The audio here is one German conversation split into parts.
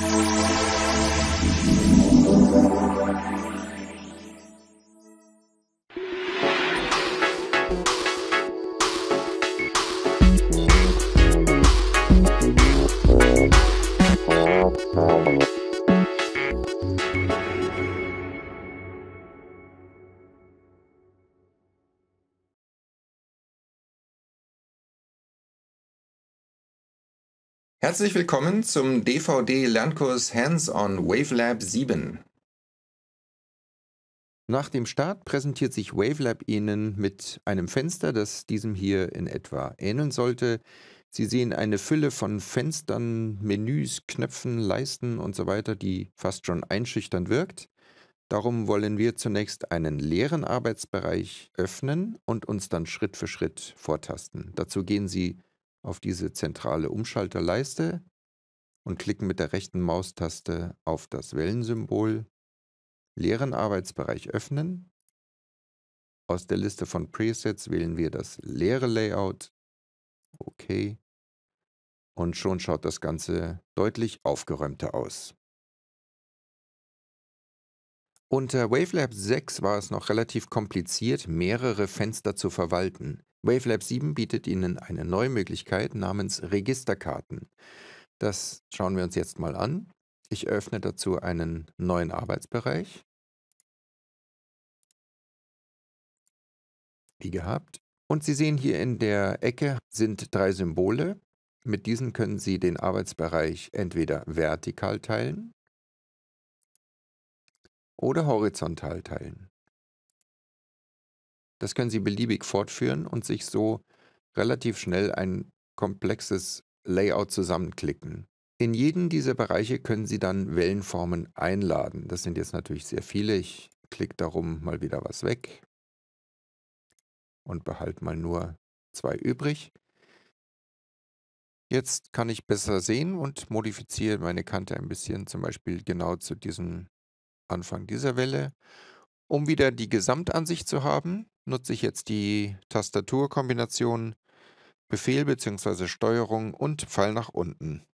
Música Herzlich willkommen zum DVD-Lernkurs Hands-on Wavelab 7. Nach dem Start präsentiert sich Wavelab Ihnen mit einem Fenster, das diesem hier in etwa ähneln sollte. Sie sehen eine Fülle von Fenstern, Menüs, Knöpfen, Leisten und so weiter, die fast schon einschüchternd wirkt. Darum wollen wir zunächst einen leeren Arbeitsbereich öffnen und uns dann Schritt für Schritt vortasten. Dazu gehen Sie auf diese zentrale Umschalterleiste und klicken mit der rechten Maustaste auf das Wellensymbol, leeren Arbeitsbereich öffnen. Aus der Liste von Presets wählen wir das leere Layout. OK. Und schon schaut das Ganze deutlich aufgeräumter aus. Unter Wavelab 6 war es noch relativ kompliziert, mehrere Fenster zu verwalten. WaveLab 7 bietet Ihnen eine neue Möglichkeit namens Registerkarten. Das schauen wir uns jetzt mal an. Ich öffne dazu einen neuen Arbeitsbereich. Wie gehabt. Und Sie sehen hier in der Ecke sind drei Symbole. Mit diesen können Sie den Arbeitsbereich entweder vertikal teilen oder horizontal teilen. Das können Sie beliebig fortführen und sich so relativ schnell ein komplexes Layout zusammenklicken. In jeden dieser Bereiche können Sie dann Wellenformen einladen. Das sind jetzt natürlich sehr viele. Ich klicke darum mal wieder was weg und behalte mal nur zwei übrig. Jetzt kann ich besser sehen und modifiziere meine Kante ein bisschen, zum Beispiel genau zu diesem Anfang dieser Welle um wieder die Gesamtansicht zu haben, nutze ich jetzt die Tastaturkombination Befehl bzw. Steuerung und Pfeil nach unten.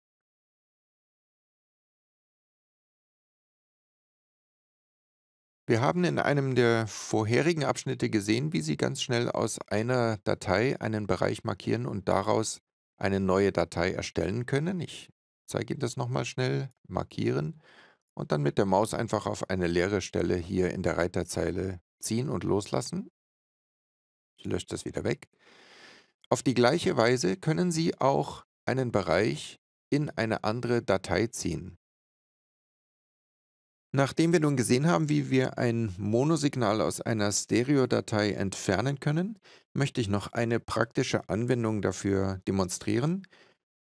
Wir haben in einem der vorherigen Abschnitte gesehen, wie Sie ganz schnell aus einer Datei einen Bereich markieren und daraus eine neue Datei erstellen können. Ich zeige Ihnen das nochmal schnell. Markieren und dann mit der Maus einfach auf eine leere Stelle hier in der Reiterzeile ziehen und loslassen. Ich lösche das wieder weg. Auf die gleiche Weise können Sie auch einen Bereich in eine andere Datei ziehen. Nachdem wir nun gesehen haben, wie wir ein Monosignal aus einer Stereodatei entfernen können, möchte ich noch eine praktische Anwendung dafür demonstrieren,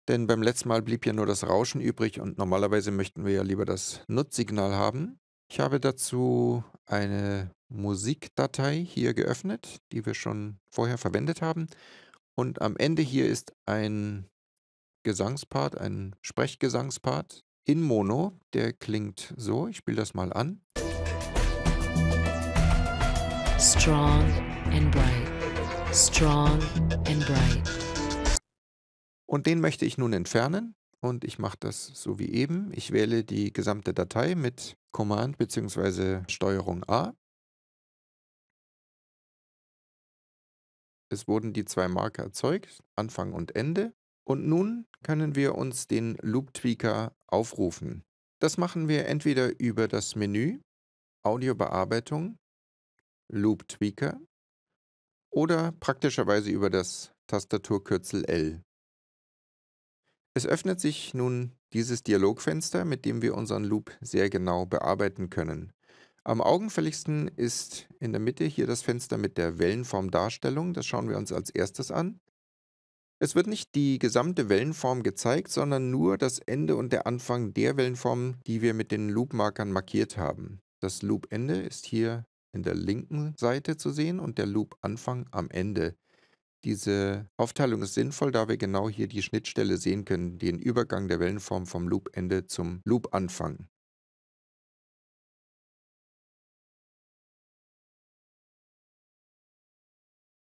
denn beim letzten Mal blieb ja nur das Rauschen übrig und normalerweise möchten wir ja lieber das Nutzsignal haben. Ich habe dazu eine Musikdatei hier geöffnet, die wir schon vorher verwendet haben. Und am Ende hier ist ein Gesangspart, ein Sprechgesangspart in Mono. Der klingt so. Ich spiele das mal an. Strong and bright. Strong and bright. Und den möchte ich nun entfernen und ich mache das so wie eben. Ich wähle die gesamte Datei mit Command bzw. Steuerung A. Es wurden die zwei Marker erzeugt, Anfang und Ende. Und nun können wir uns den Loop Tweaker aufrufen. Das machen wir entweder über das Menü Audiobearbeitung, Loop Tweaker oder praktischerweise über das Tastaturkürzel L. Es öffnet sich nun dieses Dialogfenster, mit dem wir unseren Loop sehr genau bearbeiten können. Am augenfälligsten ist in der Mitte hier das Fenster mit der Wellenformdarstellung. Das schauen wir uns als erstes an. Es wird nicht die gesamte Wellenform gezeigt, sondern nur das Ende und der Anfang der Wellenform, die wir mit den Loopmarkern markiert haben. Das Loopende ist hier in der linken Seite zu sehen und der Loopanfang am Ende. Diese Aufteilung ist sinnvoll, da wir genau hier die Schnittstelle sehen können, den Übergang der Wellenform vom Loop-Ende zum Loop-Anfang.